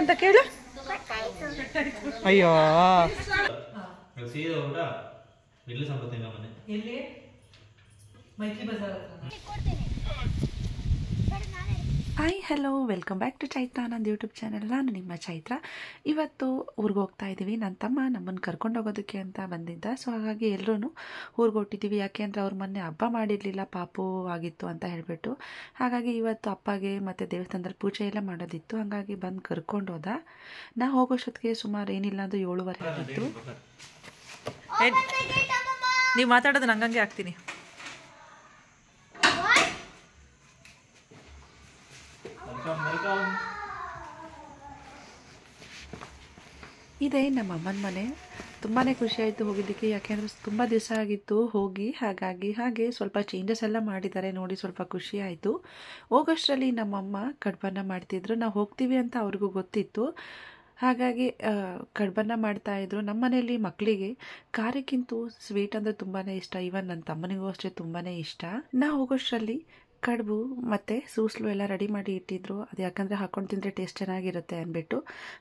ಅಂತ ಕೇಳು ಅಯ್ಯೋ Maitri Bazaar hello welcome back to Chaitra ನನ್ನ ಯೂಟ್ಯೂಬ್ ಚಾನೆಲ್ ನಾನು ನಿಮ್ಮ ಚೈತ್ರ ಇವತ್ತು ಊರಿಗೆ ಹೋಗ್ತಾ ಇದ್ದೀವಿ ನನ್ನ ತಮ್ಮ ನಮ್ಮನ್ನು ಕರ್ಕೊಂಡು ಹೋಗೋದಕ್ಕೆ ಅಂತ ಬಂದಿದ್ದ ಸೊ ಹಾಗಾಗಿ ಎಲ್ಲರೂ ಊರಿಗೆ ಹೊಟ್ಟಿದ್ದೀವಿ ಯಾಕೆ ಅಂದರೆ ಅವ್ರು ಮೊನ್ನೆ ಹಬ್ಬ ಮಾಡಿರಲಿಲ್ಲ ಪಾಪು ಆಗಿತ್ತು ಅಂತ ಹೇಳಿಬಿಟ್ಟು ಹಾಗಾಗಿ ಇವತ್ತು ಅಪ್ಪಗೆ ಮತ್ತು ದೇವಸ್ಥಾನದಲ್ಲಿ ಪೂಜೆ ಎಲ್ಲ ಮಾಡೋದಿತ್ತು ಹಾಗಾಗಿ ಬಂದು ಕರ್ಕೊಂಡು ಹೋದ ನಾ ಹೋಗೋಷ್ಟೊತ್ತಿಗೆ ಸುಮಾರು ಏನಿಲ್ಲ ಅಂದು ಏಳುವರೆ ಆಗಿತ್ತು ನೀವು ಮಾತಾಡೋದು ನಂಗಂಗೆ ಆಗ್ತೀನಿ ಇದೇ ನಮ್ಮ ಅಮ್ಮನ ಮನೆ ತುಂಬಾ ಖುಷಿಯಾಯಿತು ಹೋಗಿದ್ದಕ್ಕೆ ಯಾಕೆಂದರೆ ತುಂಬ ದಿವಸ ಆಗಿತ್ತು ಹೋಗಿ ಹಾಗಾಗಿ ಹಾಗೆ ಸ್ವಲ್ಪ ಚೇಂಜಸ್ ಎಲ್ಲ ಮಾಡಿದ್ದಾರೆ ನೋಡಿ ಸ್ವಲ್ಪ ಖುಷಿ ಆಯಿತು ಹೋಗೋಷ್ಟರಲ್ಲಿ ನಮ್ಮಮ್ಮ ಕಡ್ಬನ್ನ ಮಾಡ್ತಿದ್ರು ನಾವು ಹೋಗ್ತೀವಿ ಅಂತ ಅವ್ರಿಗೂ ಗೊತ್ತಿತ್ತು ಹಾಗಾಗಿ ಕಡ್ಬನ್ನ ಮಾಡ್ತಾಯಿದ್ರು ನಮ್ಮ ಮನೆಯಲ್ಲಿ ಮಕ್ಕಳಿಗೆ ಖಾರಕ್ಕಿಂತೂ ಸ್ವೀಟ್ ಅಂದರೆ ತುಂಬಾ ಇಷ್ಟ ಇವನ್ ನನ್ನ ತಮ್ಮನಿಗೂ ಅಷ್ಟೇ ತುಂಬಾ ಇಷ್ಟ ನಾ ಹೋಗೋಷ್ಟರಲ್ಲಿ ಕಡುಬು ಮತ್ತು ಸೂಸ್ಲು ಎಲ್ಲ ರೆಡಿ ಮಾಡಿ ಇಟ್ಟಿದ್ರು ಅದು ಯಾಕಂದರೆ ಹಾಕೊಂಡು ತಿಂದರೆ ಟೇಸ್ಟ್ ಚೆನ್ನಾಗಿರುತ್ತೆ ಅಂದ್ಬಿಟ್ಟು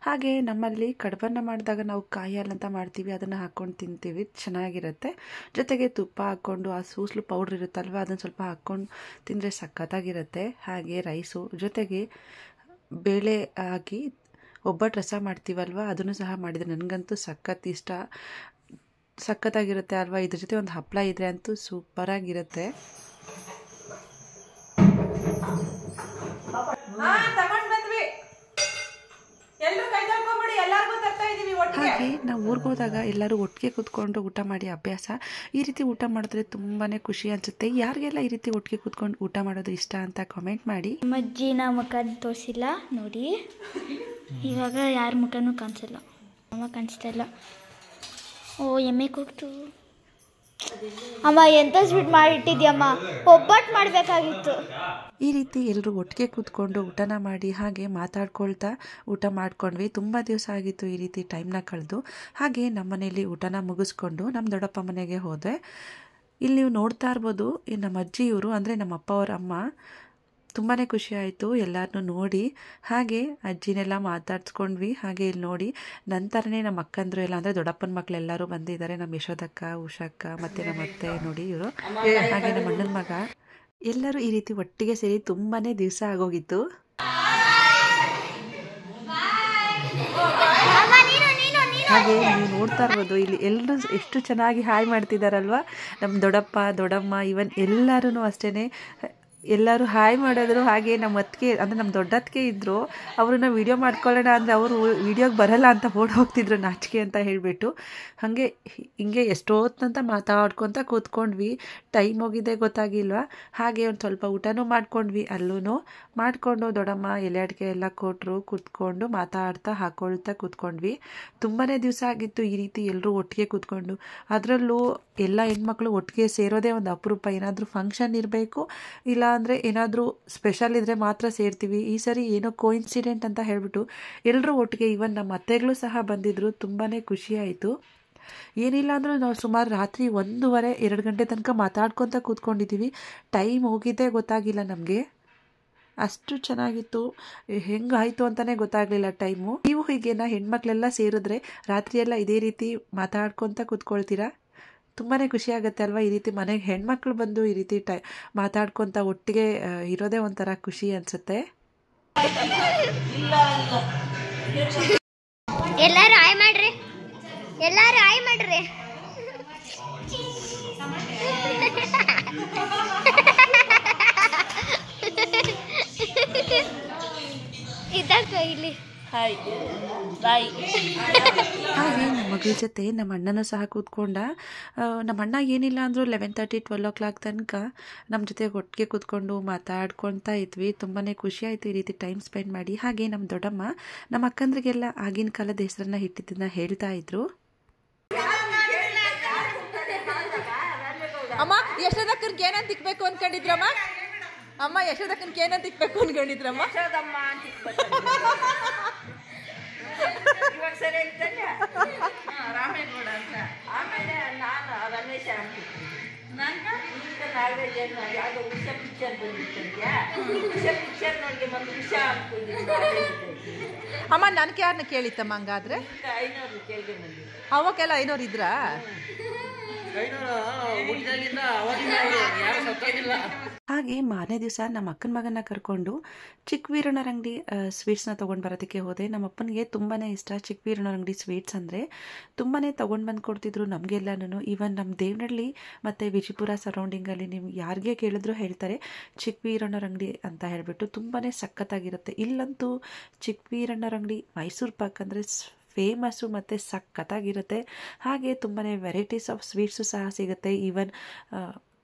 ಹಾಗೆ ನಮ್ಮಲ್ಲಿ ಕಡುಬನ್ನು ಮಾಡಿದಾಗ ನಾವು ಕಾಯಿ ಅಂತ ಮಾಡ್ತೀವಿ ಅದನ್ನು ಹಾಕ್ಕೊಂಡು ತಿಂತೀವಿ ಚೆನ್ನಾಗಿರುತ್ತೆ ಜೊತೆಗೆ ತುಪ್ಪ ಹಾಕ್ಕೊಂಡು ಆ ಸೂಸ್ಲು ಪೌಡ್ರ್ ಇರುತ್ತಲ್ವ ಅದನ್ನು ಸ್ವಲ್ಪ ಹಾಕ್ಕೊಂಡು ತಿಂದರೆ ಸಖತ್ತಾಗಿರುತ್ತೆ ಹಾಗೆ ರೈಸು ಜೊತೆಗೆ ಬೇಳೆ ಹಾಕಿ ಒಬ್ಬಟ್ಟು ರಸ ಮಾಡ್ತೀವಲ್ವ ಅದನ್ನು ಸಹ ಮಾಡಿದರೆ ನನಗಂತೂ ಸಖತ್ ಇಷ್ಟ ಸಖತ್ತಾಗಿರುತ್ತೆ ಅಲ್ವಾ ಇದ್ರ ಜೊತೆ ಒಂದು ಹಪ್ಪಳ ಇದ್ದರೆ ಅಂತೂ ಸೂಪರಾಗಿರುತ್ತೆ ಹಾಗೆ ನಾವು ಊರಿಗೆ ಹೋದಾಗ ಎಲ್ಲರೂ ಒಟ್ಟಿಗೆ ಕೂತ್ಕೊಂಡು ಊಟ ಮಾಡಿ ಅಭ್ಯಾಸ ಈ ರೀತಿ ಊಟ ಮಾಡಿದ್ರೆ ತುಂಬಾ ಖುಷಿ ಅನ್ಸುತ್ತೆ ಯಾರಿಗೆಲ್ಲ ಈ ರೀತಿ ಒಟ್ಟಿಗೆ ಕೂತ್ಕೊಂಡು ಊಟ ಮಾಡೋದು ಇಷ್ಟ ಅಂತ ಕಾಮೆಂಟ್ ಮಾಡಿ ನಮ್ಮಜ್ಜಿ ನಾ ಮುಖ ತೋರಿಸಿಲ್ಲ ನೋಡಿ ಇವಾಗ ಯಾರ ಮುಖನೂ ಕಾಣಿಸಲ್ಲ ಅಮ್ಮ ಕಾಣಿಸ್ತಾ ಇಲ್ಲ ಓ ಎಮ್ಮೆ ಕೂಗ್ತು ಅಮ್ಮ ಎಂತ ಸ್ವೀಟ್ ಮಾಡಿಟ್ಟಿದ್ಯಮ್ಮ ಒಬ್ಬಟ್ಟು ಮಾಡಬೇಕಾಗಿತ್ತು ಈ ರೀತಿ ಎಲ್ಲರೂ ಒಟ್ಟಿಗೆ ಕೂತ್ಕೊಂಡು ಊಟನ ಮಾಡಿ ಹಾಗೆ ಮಾತಾಡ್ಕೊಳ್ತಾ ಊಟ ಮಾಡ್ಕೊಂಡ್ವಿ ತುಂಬ ದಿವಸ ಆಗಿತ್ತು ಈ ರೀತಿ ಟೈಮ್ನ ಕಳೆದು ಹಾಗೆ ನಮ್ಮ ಮನೆಯಲ್ಲಿ ಊಟನ ಮುಗಿಸ್ಕೊಂಡು ನಮ್ಮ ದೊಡ್ಡಪ್ಪ ಮನೆಗೆ ಹೋದೆ ಇಲ್ಲಿ ನೀವು ನೋಡ್ತಾ ಇರ್ಬೋದು ನಮ್ಮ ಅಜ್ಜಿ ಇವರು ಅಂದರೆ ನಮ್ಮ ಅಪ್ಪ ಅವರ ಅಮ್ಮ ತುಂಬಾ ಖುಷಿ ಆಯಿತು ಎಲ್ಲರನ್ನು ನೋಡಿ ಹಾಗೆ ಅಜ್ಜಿನೆಲ್ಲ ಮಾತಾಡ್ಸ್ಕೊಂಡ್ವಿ ಹಾಗೆ ಇಲ್ಲಿ ನೋಡಿ ನಂತರನೇ ನಮ್ಮ ಅಕ್ಕಂದ್ರು ಎಲ್ಲ ಅಂದರೆ ದೊಡ್ಡಪ್ಪನ ಮಕ್ಕಳೆಲ್ಲರೂ ಬಂದಿದ್ದಾರೆ ನಮ್ಮ ಯಶೋದಕ್ಕ ಉಷಕ್ಕ ಮತ್ತು ನಮ್ಮ ಅತ್ತೆ ನೋಡಿ ಇವರು ಹಾಗೆ ನಮ್ಮ ಅಣ್ಣನ ಮಗ ಎಲ್ಲರೂ ಈ ರೀತಿ ಒಟ್ಟಿಗೆ ಸೇರಿ ತುಂಬಾ ದಿವಸ ಆಗೋಗಿತ್ತು ಹಾಗೆ ನೀವು ನೋಡ್ತಾ ಇರ್ಬೋದು ಇಲ್ಲಿ ಎಲ್ಲರೂ ಎಷ್ಟು ಚೆನ್ನಾಗಿ ಹಾಯ್ ಮಾಡ್ತಿದ್ದಾರಲ್ವ ನಮ್ಮ ದೊಡ್ಡಪ್ಪ ದೊಡ್ಡಮ್ಮ ಇವನ್ ಎಲ್ಲರೂ ಅಷ್ಟೇ ಎಲ್ಲರೂ ಹಾಯ್ ಮಾಡಿದ್ರು ಹಾಗೆ ನಮ್ಮ ಅತ್ತಿಗೆ ಅಂದರೆ ನಮ್ಮ ದೊಡ್ಡತ್ತಿಗೆ ಇದ್ದರು ಅವ್ರನ್ನ ವೀಡಿಯೋ ಮಾಡ್ಕೊಳ್ಳೋಣ ಅಂದರೆ ಅವರು ವೀಡಿಯೋಗೆ ಬರಲ್ಲ ಅಂತ ಓಡ್ ಹೋಗ್ತಿದ್ರು ನಾಚಿಕೆ ಅಂತ ಹೇಳಿಬಿಟ್ಟು ಹಾಗೆ ಹಿಂಗೆ ಎಷ್ಟೊತ್ತಂತ ಮಾತಾಡ್ಕೊತ ಕೂತ್ಕೊಂಡ್ವಿ ಟೈಮ್ ಹೋಗಿದೆ ಗೊತ್ತಾಗಿಲ್ವ ಹಾಗೆ ಒಂದು ಸ್ವಲ್ಪ ಊಟನೂ ಮಾಡ್ಕೊಂಡ್ವಿ ಅಲ್ಲೂ ಮಾಡಿಕೊಂಡು ದೊಡ್ಡಮ್ಮ ಎಲೆ ಅಡಿಕೆ ಎಲ್ಲ ಕೊಟ್ಟರು ಕೂತ್ಕೊಂಡು ಮಾತಾಡ್ತಾ ಹಾಕೊಳ್ತಾ ಕೂತ್ಕೊಂಡ್ವಿ ತುಂಬಾ ದಿವಸ ಆಗಿತ್ತು ಈ ರೀತಿ ಎಲ್ಲರೂ ಒಟ್ಟಿಗೆ ಕೂತ್ಕೊಂಡು ಅದರಲ್ಲೂ ಎಲ್ಲ ಹೆಣ್ಮಕ್ಳು ಒಟ್ಟಿಗೆ ಸೇರೋದೇ ಒಂದು ಅಪರೂಪ ಏನಾದರೂ ಫಂಕ್ಷನ್ ಇರಬೇಕು ಇಲ್ಲ ಏನಾದರೂ ಸ್ಪೆಷಲ್ ಇದ್ದರೆ ಮಾತ್ರ ಸೇರ್ತೀವಿ ಈ ಸರಿ ಏನೋ ಕೋಇನ್ಸಿಡೆಂಟ್ ಅಂತ ಹೇಳಿಬಿಟ್ಟು ಎಲ್ಲರೂ ಒಟ್ಟಿಗೆ ಇವನ್ ನಮ್ಮ ಅತ್ತೆಗಳು ಸಹ ಬಂದಿದ್ದರು ತುಂಬಾ ಖುಷಿಯಾಯಿತು ಏನಿಲ್ಲ ಅಂದರೂ ನಾವು ಸುಮಾರು ರಾತ್ರಿ ಒಂದೂವರೆ ಎರಡು ಗಂಟೆ ತನಕ ಮಾತಾಡ್ಕೊತ ಕೂತ್ಕೊಂಡಿದ್ದೀವಿ ಟೈಮ್ ಹೋಗಿದ್ದೇ ಗೊತ್ತಾಗಿಲ್ಲ ನಮಗೆ ಅಷ್ಟು ಚೆನ್ನಾಗಿತ್ತು ಹೆಂಗಾಯಿತು ಅಂತಲೇ ಗೊತ್ತಾಗಲಿಲ್ಲ ಟೈಮು ನೀವು ಹೀಗೆ ನಾ ಹೆಣ್ಮಕ್ಳೆಲ್ಲ ಸೇರಿದ್ರೆ ರಾತ್ರಿಯೆಲ್ಲ ಇದೇ ರೀತಿ ಮಾತಾಡ್ಕೊತ ಕೂತ್ಕೊಳ್ತೀರಾ ತುಂಬಾ ಆಗುತ್ತೆ ಅಲ್ವಾ ಈ ರೀತಿ ಮನೆಗೆ ಹೆಣ್ಮಕ್ಳು ಬಂದು ಈ ರೀತಿ ಟೈ ಮಾತಾಡ್ಕೊಂತ ಒಟ್ಟಿಗೆ ಇರೋದೇ ಒಂಥರ ಖುಷಿ ಅನಿಸುತ್ತೆ ಎಲ್ಲಾರು ರಾಯ್ ಮಾಡ್ರಿ ಎಲ್ಲಾರು ಆಯ್ ಮಾಡ್ರಿ ಹಾಯ್ ಬಾಯ್ ನಮ್ಮ ಮಗಳ ಜೊತೆ ನಮ್ಮ ಅಣ್ಣನೂ ಸಹ ಕೂತ್ಕೊಂಡ ನಮ್ಮ ಅಣ್ಣ ಏನಿಲ್ಲ ಅಂದರೂ eleven thirty twelve o'clock ತನಕ ನಮ್ಮ ಜೊತೆ ಒಟ್ಟಿಗೆ ಕೂತ್ಕೊಂಡು ಮಾತಾಡ್ಕೊಳ್ತಾ ಇದ್ವಿ ತುಂಬಾ ಖುಷಿ ಈ ರೀತಿ ಟೈಮ್ ಸ್ಪೆಂಡ್ ಮಾಡಿ ಹಾಗೆ ನಮ್ಮ ದೊಡ್ಡಮ್ಮ ನಮ್ಮ ಅಕ್ಕಂದ್ರಿಗೆಲ್ಲ ಆಗಿನ ಕಾಲದ ಹೆಸರನ್ನ ಇಟ್ಟಿದ್ದನ್ನ ಹೇಳ್ತಾ ಇದ್ರು ಅಮ್ಮ ಯಶೋದಕ್ಕನ್ಗೆ ಏನಂತ ಇಕ್ಬೇಕು ಅನ್ಕೊಂಡಿದ್ರಮ್ಮ ಅಮ್ಮ ಯಶೋದಕ್ಕನ್ಗೆ ಏನಂತ ಇಕ್ಬೇಕು ಅನ್ಕೊಂಡಿದ್ರಮ್ಮ ಅಮ್ಮ ನನಗೆ ಯಾರನ್ನ ಕೇಳಿತ್ತಮ್ಮ ಹಂಗಾದ್ರೆ ಅವಕ್ಕೆಲ್ಲ ಐನೂರು ಇದ್ರ ಹಾಗಾಗಿ ಮಾರನೇ ದಿವಸ ನಮ್ಮ ಅಕ್ಕನ ಮಗನ ಕರ್ಕೊಂಡು ಚಿಕ್ಕ ವೀರಣ್ಣರ ಅಂಗಡಿ ಸ್ವೀಟ್ಸ್ನ ತೊಗೊಂಡು ಬರೋದಕ್ಕೆ ಹೋದೆ ನಮ್ಮ ಅಪ್ಪನಿಗೆ ತುಂಬಾ ಇಷ್ಟ ಚಿಕ್ಕ ವೀರಣ್ಣರ ಅಂಗಡಿ ಸ್ವೀಟ್ಸ್ ಅಂದರೆ ತುಂಬಾ ತೊಗೊಂಡು ಬಂದು ಕೊಡ್ತಿದ್ರು ನಮಗೆಲ್ಲನೂ ಈವನ್ ನಮ್ಮ ದೇವನಹಳ್ಳಿ ಮತ್ತು ವಿಜಯಪುರ ಸರೌಂಡಿಂಗಲ್ಲಿ ನಿಮ್ಗೆ ಯಾರಿಗೆ ಕೇಳಿದ್ರು ಹೇಳ್ತಾರೆ ಚಿಕ್ಕ ವೀರಣ್ಣರ ಅಂಗಡಿ ಅಂತ ಹೇಳಿಬಿಟ್ಟು ತುಂಬಾ ಸಖತ್ತಾಗಿರುತ್ತೆ ಇಲ್ಲಂತೂ ಚಿಕ್ಕ ವೀರಣ್ಣರ ಅಂಗಡಿ ಮೈಸೂರು ಪಾಕ್ ಅಂದರೆ ಫೇಮಸ್ಸು ಮತ್ತು ಸಖತ್ತಾಗಿರುತ್ತೆ ಹಾಗೆ ತುಂಬಾ ವೆರೈಟೀಸ್ ಆಫ್ ಸ್ವೀಟ್ಸು ಸಹ ಸಿಗುತ್ತೆ ಈವನ್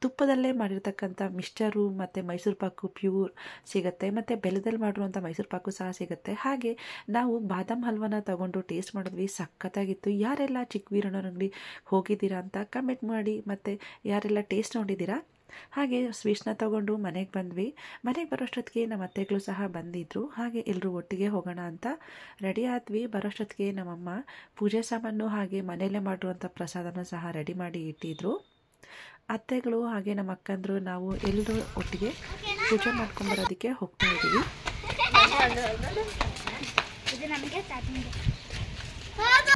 ತುಪ್ಪದಲ್ಲೇ ಮಾಡಿರ್ತಕ್ಕಂಥ ಮಿಶ್ಚರು ಮತ್ತು ಮೈಸೂರು ಪಾಕು ಪ್ಯೂರ್ ಸಿಗುತ್ತೆ ಮತ್ತು ಬೆಲ್ಲದಲ್ಲಿ ಮಾಡಿರುವಂಥ ಮೈಸೂರು ಪಾಕು ಸಹ ಸಿಗುತ್ತೆ ಹಾಗೆ ನಾವು ಬಾದಾಮ್ ಹಲ್ವನ ತಗೊಂಡು ಟೇಸ್ಟ್ ಮಾಡಿದ್ವಿ ಸಖತ್ತಾಗಿತ್ತು ಯಾರೆಲ್ಲ ಚಿಕ್ಕ ಅಂಗಡಿ ಹೋಗಿದ್ದೀರಾ ಅಂತ ಕಮೆಂಟ್ ಮಾಡಿ ಮತ್ತು ಯಾರೆಲ್ಲ ಟೇಸ್ಟ್ ನೋಡಿದ್ದೀರಾ ಹಾಗೆ ಸ್ವೀಟ್ಸ್ನ ತಗೊಂಡು ಮನೆಗೆ ಬಂದ್ವಿ ಮನೆಗೆ ಬರೋಷ್ಟೊತ್ತಿಗೆ ನಮ್ಮ ಅತ್ತೆಗಳು ಸಹ ಬಂದಿದ್ದರು ಹಾಗೆ ಎಲ್ಲರೂ ಒಟ್ಟಿಗೆ ಹೋಗೋಣ ಅಂತ ರೆಡಿ ಆದ್ವಿ ಬರೋಷ್ಟೊತ್ತಿಗೆ ನಮ್ಮಮ್ಮ ಪೂಜೆ ಸಾಮಾನು ಹಾಗೆ ಮನೆಯಲ್ಲೇ ಮಾಡಿರುವಂಥ ಪ್ರಸಾದನ ಸಹ ರೆಡಿ ಮಾಡಿ ಇಟ್ಟಿದ್ರು ಅತ್ತೆಗಳು ಹಾಗೆ ನಮ್ಮ ಅಕ್ಕಂದರು ನಾವು ಎಲ್ಲರೂ ಒಟ್ಟಿಗೆ ಪೂಜೆ ಮಾಡ್ಕೊಂಬರೋದಕ್ಕೆ ಹೋಗ್ತಾ ಇದ್ದೀವಿ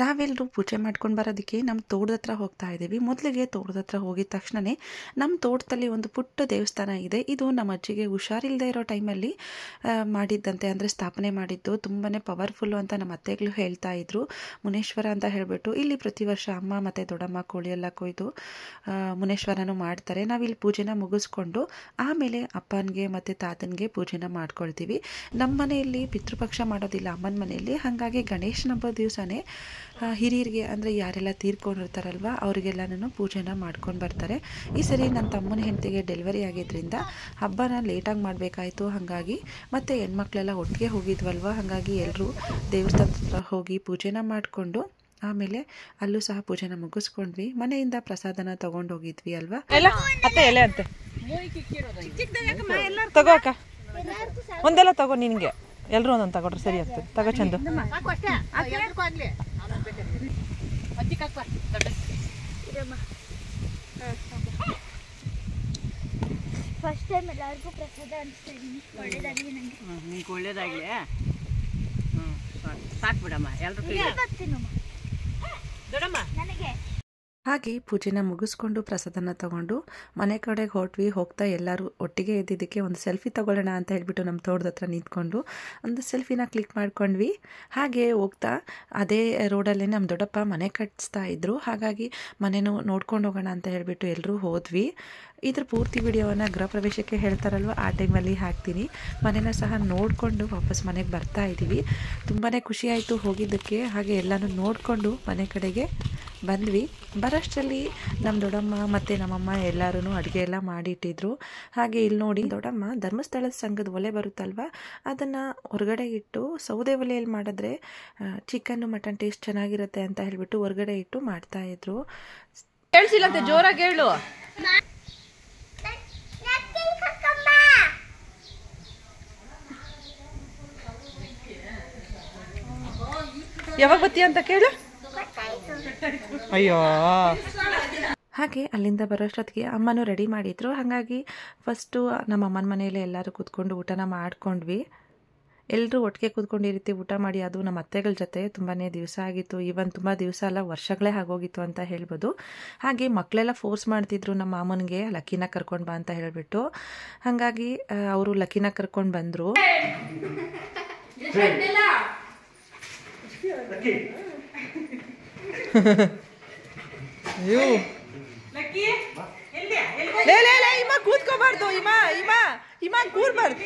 ನಾವೆಲ್ಲರೂ ಪೂಜೆ ಮಾಡ್ಕೊಂಡು ಬರೋದಕ್ಕೆ ನಮ್ಮ ತೋಟದ ಹತ್ರ ಹೋಗ್ತಾ ಇದ್ದೀವಿ ಮೊದಲಿಗೆ ತೋಟದ ಹತ್ರ ಹೋಗಿದ ತಕ್ಷಣವೇ ನಮ್ಮ ತೋಟದಲ್ಲಿ ಒಂದು ಪುಟ್ಟ ದೇವಸ್ಥಾನ ಇದೆ ಇದು ನಮ್ಮ ಅಜ್ಜಿಗೆ ಹುಷಾರಿಲ್ಲದೆ ಇರೋ ಟೈಮಲ್ಲಿ ಮಾಡಿದ್ದಂತೆ ಅಂದರೆ ಸ್ಥಾಪನೆ ಮಾಡಿದ್ದು ತುಂಬಾ ಪವರ್ಫುಲ್ಲು ಅಂತ ನಮ್ಮ ಅತ್ತೆಗಳು ಹೇಳ್ತಾ ಇದ್ರು ಮುನೇಶ್ವರ ಅಂತ ಹೇಳಿಬಿಟ್ಟು ಇಲ್ಲಿ ಪ್ರತಿ ವರ್ಷ ಅಮ್ಮ ಮತ್ತು ದೊಡ್ಡಮ್ಮ ಕೋಳಿ ಎಲ್ಲ ಕೊಯ್ದು ಮುನೇಶ್ವರನೂ ಮಾಡ್ತಾರೆ ನಾವಿಲ್ಲಿ ಪೂಜೆನ ಮುಗಿಸ್ಕೊಂಡು ಆಮೇಲೆ ಅಪ್ಪನಿಗೆ ಮತ್ತು ತಾತನಿಗೆ ಪೂಜೆನ ಮಾಡ್ಕೊಳ್ತೀವಿ ನಮ್ಮ ಮನೆಯಲ್ಲಿ ಪಿತೃಪಕ್ಷ ಮಾಡೋದಿಲ್ಲ ಅಮ್ಮನ ಮನೆಯಲ್ಲಿ ಹಾಗಾಗಿ ಗಣೇಶನ ಹಬ್ಬದ ದಿವಸನೇ ಹಿರಿಯರಿಗೆ ಅಂದರೆ ಯಾರೆಲ್ಲ ತೀರ್ಕೊಂಡಿರ್ತಾರಲ್ವ ಅವರಿಗೆಲ್ಲನೂ ಪೂಜೆನ ಮಾಡ್ಕೊಂಡು ಬರ್ತಾರೆ ಈ ಸರಿ ನನ್ನ ತಮ್ಮನ ಹೆಂಡತಿಗೆ ಡೆಲಿವರಿ ಆಗಿದ್ದರಿಂದ ಹಬ್ಬನ ಲೇಟಾಗಿ ಮಾಡಬೇಕಾಯಿತು ಹಾಗಾಗಿ ಮತ್ತು ಹೆಣ್ಮಕ್ಳೆಲ್ಲ ಒಟ್ಟಿಗೆ ಹೋಗಿದ್ವಲ್ವ ಹಾಗಾಗಿ ಎಲ್ಲರೂ ದೇವಸ್ಥಾನದ ಹೋಗಿ ಪೂಜೆನ ಮಾಡಿಕೊಂಡು ಆಮೇಲೆ ಅಲ್ಲೂ ಸಹ ಪೂಜೆನ ಮುಗಿಸ್ಕೊಂಡ್ವಿ ಮನೆಯಿಂದ ಪ್ರಸಾದನ ತಗೊಂಡೋಗಿದ್ವಿ ಅಲ್ವಾ ಎಲ್ಲ ತಗೋ ಒಂದೆಲ್ಲ ತಗೋ ನಿನಗೆ ಎಲ್ಲರೂ ಒಂದೊಂದು ತಗೊಡ್ರಿ ಸರಿ ಆಗ್ತದೆ ತಗೋ ಚಂದು ಫಸ್ಟ್ ಟೈಮ್ ಎಲ್ಲರಿಗೂ ಪ್ರಸಾದ ಅನಿಸ್ತಾ ಇದ್ದೀನಿ ಒಳ್ಳೇದಾಗಲಿ ನನಗೆ ಒಳ್ಳೇದಾಗಲಿ ಹ್ಞೂ ಸಾಕು ಬಿಡಮ್ಮ ಎಲ್ಲರೂ ಹಾಗೆ ಪೂಜೆನ ಮುಗಿಸ್ಕೊಂಡು ಪ್ರಸಾದನ ತಗೊಂಡು ಮನೆ ಕಡೆಗೆ ಹೊಟ್ವಿ ಹೋಗ್ತಾ ಎಲ್ಲರೂ ಒಟ್ಟಿಗೆ ಇದ್ದಿದ್ದಕ್ಕೆ ಒಂದು ಸೆಲ್ಫಿ ತಗೊಳ್ಳೋಣ ಅಂತ ಹೇಳಿಬಿಟ್ಟು ನಮ್ಮ ತೋಟದ ಹತ್ರ ನಿಂತ್ಕೊಂಡು ಒಂದು ಸೆಲ್ಫಿನ ಕ್ಲಿಕ್ ಮಾಡ್ಕೊಂಡ್ವಿ ಹಾಗೆ ಹೋಗ್ತಾ ಅದೇ ರೋಡಲ್ಲೇ ನಮ್ಮ ದೊಡ್ಡಪ್ಪ ಮನೆ ಕಟ್ಟಿಸ್ತಾ ಇದ್ದರು ಹಾಗಾಗಿ ಮನೆಯೂ ನೋಡ್ಕೊಂಡು ಹೋಗೋಣ ಅಂತ ಹೇಳಿಬಿಟ್ಟು ಎಲ್ಲರೂ ಹೋದ್ವಿ ಇದ್ರ ಪೂರ್ತಿ ವಿಡಿಯೋವನ್ನು ಗೃಹ ಪ್ರವೇಶಕ್ಕೆ ಹೇಳ್ತಾರಲ್ವ ಆ ಟೈಮಲ್ಲಿ ಹಾಕ್ತೀನಿ ಮನೇನ ಸಹ ನೋಡಿಕೊಂಡು ವಾಪಸ್ ಮನೆಗೆ ಬರ್ತಾ ಇದ್ದೀವಿ ತುಂಬಾ ಖುಷಿಯಾಯಿತು ಹೋಗಿದ್ದಕ್ಕೆ ಹಾಗೆ ಎಲ್ಲನೂ ನೋಡಿಕೊಂಡು ಮನೆ ಕಡೆಗೆ ಬಂದ್ವಿ ಬರೋಷ್ಟರಲ್ಲಿ ನಮ್ಮ ದೊಡ್ಡಮ್ಮ ಮತ್ತು ನಮ್ಮಮ್ಮ ಎಲ್ಲರೂ ಅಡುಗೆ ಎಲ್ಲ ಮಾಡಿಟ್ಟಿದ್ರು ಹಾಗೆ ಇಲ್ಲಿ ನೋಡಿ ದೊಡ್ಡಮ್ಮ ಧರ್ಮಸ್ಥಳದ ಸಂಘದ ಒಲೆ ಬರುತ್ತಲ್ವ ಅದನ್ನು ಹೊರಗಡೆ ಇಟ್ಟು ಸೌದೆ ಒಲೆಯಲ್ಲಿ ಮಾಡಿದ್ರೆ ಚಿಕನ್ನು ಮಟನ್ ಟೇಸ್ಟ್ ಚೆನ್ನಾಗಿರುತ್ತೆ ಅಂತ ಹೇಳಿಬಿಟ್ಟು ಹೊರಗಡೆ ಇಟ್ಟು ಮಾಡ್ತಾಯಿದ್ರು ಕೇಳಿಸಿಲ್ಲಂತೆ ಜೋರಾಗಿ ಹೇಳು ಯಾವಾಗ ಬತ್ತಿ ಅಂತ ಕೇಳು ಅಯ್ಯೋ ಹಾಗೆ ಅಲ್ಲಿಂದ ಬರೋಷ್ಟೊತ್ತಿಗೆ ಅಮ್ಮನೂ ರೆಡಿ ಮಾಡಿದ್ರು ಹಾಗಾಗಿ ಫಸ್ಟು ನಮ್ಮ ಅಮ್ಮನ ಮನೆಯಲ್ಲೇ ಎಲ್ಲರೂ ಕೂತ್ಕೊಂಡು ಊಟನ ಮಾಡ್ಕೊಂಡ್ವಿ ಎಲ್ಲರೂ ಒಟ್ಟಿಗೆ ಕೂತ್ಕೊಂಡು ಈ ರೀತಿ ಊಟ ಮಾಡಿ ಅದು ನಮ್ಮ ಅತ್ತೆಗಳ ಜೊತೆ ತುಂಬಾ ದಿವಸ ಆಗಿತ್ತು ಈವನ್ ತುಂಬ ದಿವಸ ಅಲ್ಲ ವರ್ಷಗಳೇ ಆಗೋಗಿತ್ತು ಅಂತ ಹೇಳ್ಬೋದು ಹಾಗೆ ಮಕ್ಕಳೆಲ್ಲ ಫೋರ್ಸ್ ಮಾಡ್ತಿದ್ರು ನಮ್ಮ ಮಾಮನಿಗೆ ಲಕ್ಕಿನ ಕರ್ಕೊಂಡು ಬಾ ಅಂತ ಹೇಳಿಬಿಟ್ಟು ಹಾಗಾಗಿ ಅವರು ಲಕ್ಕಿನ ಕರ್ಕೊಂಡು ಬಂದರು ಅಯ್ಯೋ ಲೇ ಲೇ ಲೇ ಇಮ್ಮ ಕೂತ್ಕೋಬಾರ್ದು ಇಮ್ಮ ಇಮ್ಮ ಇಮ್ಮ ಕೂರ್ಬಾರ್ದು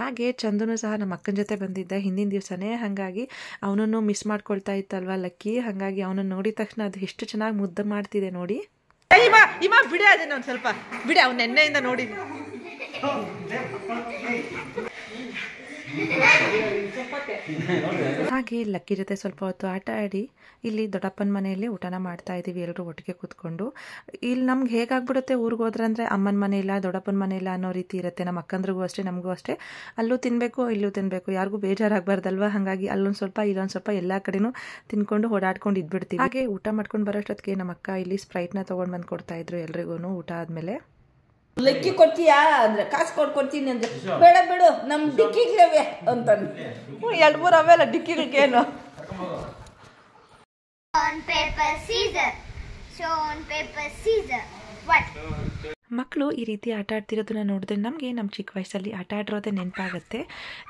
ಹಾಗೆ ಚಂದನು ಸಹ ನಮ್ಮ ಅಕ್ಕನ ಜೊತೆ ಬಂದಿದ್ದ ಹಿಂದಿನ ದಿವಸನೇ ಹಾಗಾಗಿ ಅವನನ್ನು ಮಿಸ್ ಮಾಡ್ಕೊಳ್ತಾ ಇತ್ತಲ್ವ ಲಕ್ಕಿ ಹಾಗಾಗಿ ಅವನನ್ನು ನೋಡಿದ ತಕ್ಷಣ ಅದು ಎಷ್ಟು ಚೆನ್ನಾಗಿ ಮುದ್ದೆ ಮಾಡ್ತಿದೆ ನೋಡಿ ಇವ ಬಿಡಿ ಅದನ್ನ ಒಂದು ಸ್ವಲ್ಪ ಬಿಡಿ ಅವ್ನ ನೆನ್ನೆಯಿಂದ ನೋಡಿ ಹಾಗೆ ಲಕ್ಕಿ ಜೊತೆ ಸ್ವಲ್ಪ ಹೊತ್ತು ಆಟ ಆಡಿ ಇಲ್ಲಿ ದೊಡ್ಡಪ್ಪನ ಮನೆಯಲ್ಲಿ ಊಟನ ಮಾಡ್ತಾ ಇದ್ದೀವಿ ಎಲ್ಲರೂ ಒಟ್ಟಿಗೆ ಕೂತ್ಕೊಂಡು ಇಲ್ಲಿ ನಮ್ಗೆ ಹೇಗಾಗ್ಬಿಡುತ್ತೆ ಊರಿಗೆ ಹೋದ್ರೆ ಅಂದರೆ ಅಮ್ಮನ ಮನೆ ಇಲ್ಲ ದೊಡ್ಡಪ್ಪನ ಮನೆ ಇಲ್ಲ ಅನ್ನೋ ರೀತಿ ಇರುತ್ತೆ ನಮ್ಮ ಅಕ್ಕಂದ್ರಿಗೂ ಅಷ್ಟೇ ನಮಗೂ ಅಷ್ಟೇ ಅಲ್ಲೂ ತಿನ್ನಬೇಕು ಇಲ್ಲೂ ತಿನ್ನಬೇಕು ಯಾರಿಗೂ ಬೇಜಾರಾಗಬಾರ್ದಲ್ವ ಹಾಗಾಗಿ ಅಲ್ಲೊಂದು ಸ್ವಲ್ಪ ಇಲ್ಲೊಂದು ಸ್ವಲ್ಪ ಎಲ್ಲ ಕಡೆನೂ ತಿನ್ಕೊಂಡು ಓಡಾಡ್ಕೊಂಡು ಇದ್ಬಿಡ್ತೀವಿ ಹಾಗೆ ಊಟ ಮಾಡ್ಕೊಂಡು ಬರೋಷ್ಟೊತ್ತಿಗೆ ನಮ್ಮ ಅಕ್ಕ ಇಲ್ಲಿ ಸ್ಪ್ರೈಟ್ನ ತೊಗೊಂಡು ಬಂದು ಕೊಡ್ತಾಯಿದ್ರು ಎಲ್ರಿಗೂ ಊಟ ಆದಮೇಲೆ ಲೆಕ್ಕಿ ಕೊಡ್ತೀಯಾ ಅಂದ್ರೆ ಕಾಸು ಕೊಟ್ಟು ಕೊಡ್ತೀನಿ ಅಂದ್ರೆ ಬೇಡ ಬಿಡು ನಮ್ ಡಿಕ್ಕಿಗ್ಲೇವೆ ಅಂತಂದು ಎರಡ್ ಮೂರ್ ಅವೆಲ್ಲ ಡಿಕ್ಕಿಗ್ಲಿಕ್ಕೇನು On paper scissor. paper scissor. ಮಕ್ಕಳು ಈ ರೀತಿ ಆಟ ಆಡ್ತಿರೋದನ್ನ ನೋಡಿದ್ರೆ ನಮಗೆ ನಮ್ಮ ಚಿಕ್ಕ ವಯಸ್ಸಲ್ಲಿ ಆಟ ಆಡಿರೋದೇ ನೆನಪಾಗುತ್ತೆ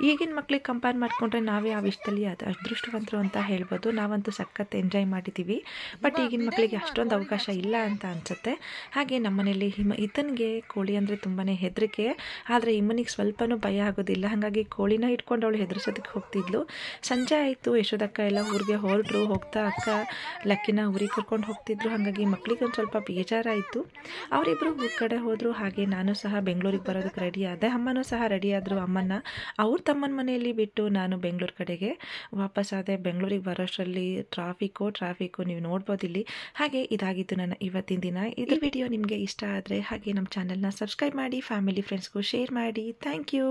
ಈಗಿನ ಮಕ್ಳಿಗೆ ಕಂಪೇರ್ ಮಾಡಿಕೊಂಡ್ರೆ ನಾವೇ ಆ ವಿಷಯದಲ್ಲಿ ಅದು ಅದೃಷ್ಟವಂತರು ಅಂತ ಹೇಳ್ಬೋದು ನಾವಂತೂ ಸಖತ್ ಎಂಜಾಯ್ ಮಾಡಿದ್ದೀವಿ ಬಟ್ ಈಗಿನ ಮಕ್ಕಳಿಗೆ ಅಷ್ಟೊಂದು ಅವಕಾಶ ಇಲ್ಲ ಅಂತ ಅನಿಸುತ್ತೆ ಹಾಗೆ ನಮ್ಮನೇಲಿ ಹಿಮ ಈತನಿಗೆ ಕೋಳಿ ಅಂದರೆ ತುಂಬಾ ಹೆದರಿಕೆ ಆದರೆ ಇಮ್ಮನಿಗೆ ಸ್ವಲ್ಪನೂ ಭಯ ಆಗೋದಿಲ್ಲ ಹಾಗಾಗಿ ಕೋಳಿನ ಇಟ್ಕೊಂಡು ಅವಳು ಹೆದರ್ಸೋದಕ್ಕೆ ಹೋಗ್ತಿದ್ಲು ಸಂಜೆ ಆಯಿತು ಯಶೋದಕ್ಕ ಎಲ್ಲ ಊರಿಗೆ ಹೊರಟರು ಹೋಗ್ತಾ ಅಕ್ಕ ಲಕ್ಕಿನ ಊರಿಗೆ ಕರ್ಕೊಂಡು ಹೋಗ್ತಿದ್ರು ಹಾಗಾಗಿ ಮಕ್ಕಳಿಗೆ ಸ್ವಲ್ಪ ಬೇಜಾರಾಯಿತು ಅವರಿಬ್ಬರು ಕಡೆ ಹೋದರೂ ಹಾಗೆ ನಾನು ಸಹ ಬೆಂಗಳೂರಿಗೆ ಬರೋದಕ್ಕೆ ರೆಡಿ ಆದೆ ಅಮ್ಮನೂ ಸಹ ರೆಡಿ ಆದರು ಅಮ್ಮನ್ನ ಅವ್ರ ತಮ್ಮನ ಮನೆಯಲ್ಲಿ ಬಿಟ್ಟು ನಾನು ಬೆಂಗಳೂರು ಕಡೆಗೆ ವಾಪಸ್ಸಾದೆ ಬೆಂಗಳೂರಿಗೆ ಬರೋಷ್ಟರಲ್ಲಿ ಟ್ರಾಫಿಕ್ಕು ಟ್ರಾಫಿಕ್ಕು ನೀವು ನೋಡ್ಬೋದು ಇಲ್ಲಿ ಹಾಗೆ ಇದಾಗಿತ್ತು ನನ್ನ ಇವತ್ತಿನ ದಿನ ಇದು ವಿಡಿಯೋ ನಿಮಗೆ ಇಷ್ಟ ಆದರೆ ಹಾಗೆ ನಮ್ಮ ಚಾನಲ್ನ ಸಬ್ಸ್ಕ್ರೈಬ್ ಮಾಡಿ ಫ್ಯಾಮಿಲಿ ಫ್ರೆಂಡ್ಸ್ಗೂ ಶೇರ್ ಮಾಡಿ ಥ್ಯಾಂಕ್ ಯು